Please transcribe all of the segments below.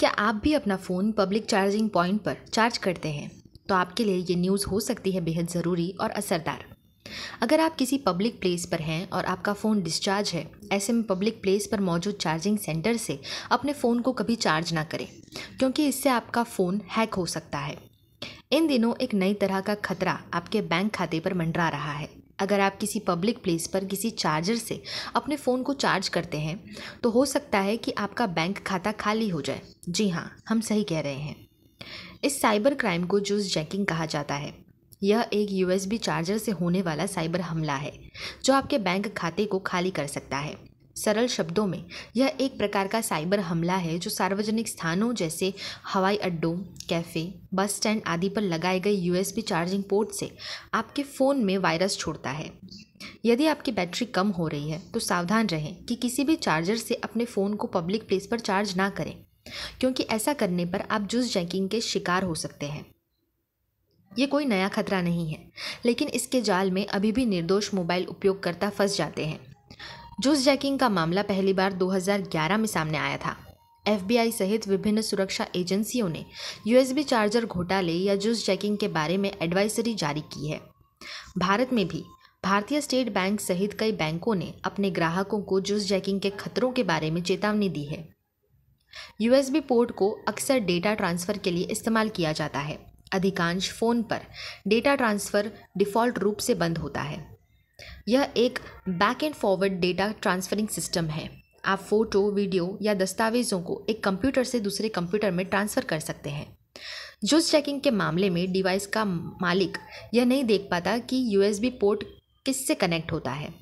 क्या आप भी अपना फ़ोन पब्लिक चार्जिंग पॉइंट पर चार्ज करते हैं तो आपके लिए ये न्यूज़ हो सकती है बेहद ज़रूरी और असरदार अगर आप किसी पब्लिक प्लेस पर हैं और आपका फ़ोन डिस्चार्ज है ऐसे में पब्लिक प्लेस पर मौजूद चार्जिंग सेंटर से अपने फ़ोन को कभी चार्ज ना करें क्योंकि इससे आपका फ़ोन हैक हो सकता है इन दिनों एक नई तरह का खतरा आपके बैंक खाते पर मंडरा रहा है अगर आप किसी पब्लिक प्लेस पर किसी चार्जर से अपने फ़ोन को चार्ज करते हैं तो हो सकता है कि आपका बैंक खाता खाली हो जाए जी हाँ हम सही कह रहे हैं इस साइबर क्राइम को जूस जैकिंग कहा जाता है यह एक यूएसबी चार्जर से होने वाला साइबर हमला है जो आपके बैंक खाते को खाली कर सकता है सरल शब्दों में यह एक प्रकार का साइबर हमला है जो सार्वजनिक स्थानों जैसे हवाई अड्डों कैफ़े बस स्टैंड आदि पर लगाए गए यूएसबी चार्जिंग पोर्ट से आपके फ़ोन में वायरस छोड़ता है यदि आपकी बैटरी कम हो रही है तो सावधान रहें कि किसी भी चार्जर से अपने फ़ोन को पब्लिक प्लेस पर चार्ज ना करें क्योंकि ऐसा करने पर आप जूस जैकिंग के शिकार हो सकते हैं ये कोई नया खतरा नहीं है लेकिन इसके जाल में अभी भी निर्दोष मोबाइल उपयोगकर्ता फंस जाते हैं जूस जैकिंग का मामला पहली बार 2011 में सामने आया था एफबीआई सहित विभिन्न सुरक्षा एजेंसियों ने यूएसबी चार्जर घोटाले या जूस जैकिंग के बारे में एडवाइजरी जारी की है भारत में भी भारतीय स्टेट बैंक सहित कई बैंकों ने अपने ग्राहकों को जूस जैकिंग के खतरों के बारे में चेतावनी दी है यूएसबी पोर्ट को अक्सर डेटा ट्रांसफ़र के लिए इस्तेमाल किया जाता है अधिकांश फ़ोन पर डेटा ट्रांसफ़र डिफ़ॉल्ट रूप से बंद होता है यह एक back and forward data transferring system है आप फोटो वीडियो या दस्तावेज़ों को एक कंप्यूटर से दूसरे कंप्यूटर में ट्रांसफ़र कर सकते हैं जूस चेकिंग के मामले में डिवाइस का मालिक यह नहीं देख पाता कि यूएसबी पोर्ट किससे कनेक्ट होता है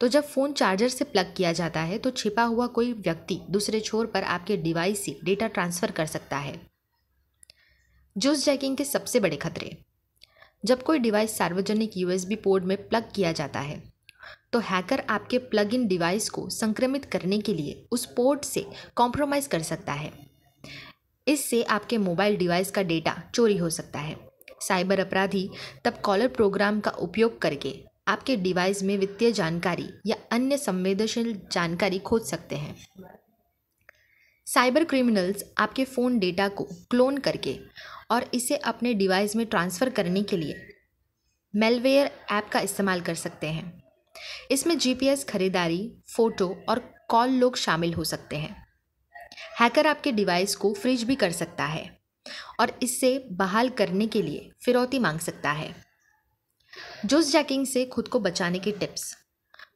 तो जब फ़ोन चार्जर से प्लग किया जाता है तो छिपा हुआ कोई व्यक्ति दूसरे छोर पर आपके डिवाइस से डेटा ट्रांसफ़र कर सकता है जूस जैकिंग के सबसे बड़े खतरे जब कोई डिवाइस सार्वजनिक यूएसबी पोर्ट में प्लग किया जाता है तो हैकर आपके प्लग इन डिवाइस को संक्रमित करने के लिए उस पोर्ट से कॉम्प्रोमाइज कर सकता है इससे आपके मोबाइल डिवाइस का डेटा चोरी हो सकता है साइबर अपराधी तब कॉलर प्रोग्राम का उपयोग करके आपके डिवाइस में वित्तीय जानकारी या अन्य संवेदनशील जानकारी खोज सकते हैं साइबर क्रिमिनल्स आपके फ़ोन डेटा को क्लोन करके और इसे अपने डिवाइस में ट्रांसफ़र करने के लिए मेलवेयर ऐप का इस्तेमाल कर सकते हैं इसमें जीपीएस खरीदारी फ़ोटो और कॉल लोग शामिल हो सकते हैं हैकर आपके डिवाइस को फ्रिज भी कर सकता है और इससे बहाल करने के लिए फिरौती मांग सकता है जूस जैकिंग से खुद को बचाने के टिप्स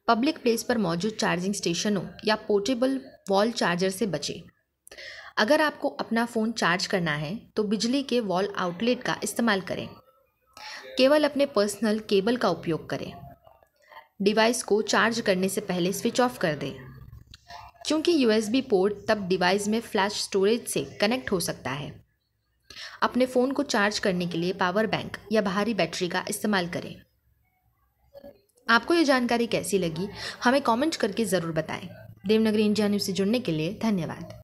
पब्लिक प्लेस पर मौजूद चार्जिंग स्टेशनों या पोर्टेबल वॉल चार्जर से बचें अगर आपको अपना फ़ोन चार्ज करना है तो बिजली के वॉल आउटलेट का इस्तेमाल करें केवल अपने पर्सनल केबल का उपयोग करें डिवाइस को चार्ज करने से पहले स्विच ऑफ कर दें क्योंकि यूएसबी पोर्ट तब डिवाइस में फ्लैश स्टोरेज से कनेक्ट हो सकता है अपने फ़ोन को चार्ज करने के लिए पावर बैंक या बाहरी बैटरी का इस्तेमाल करें आपको ये जानकारी कैसी लगी हमें कमेंट करके ज़रूर बताएं देवनगरी इंडिया न्यूज़ से जुड़ने के लिए धन्यवाद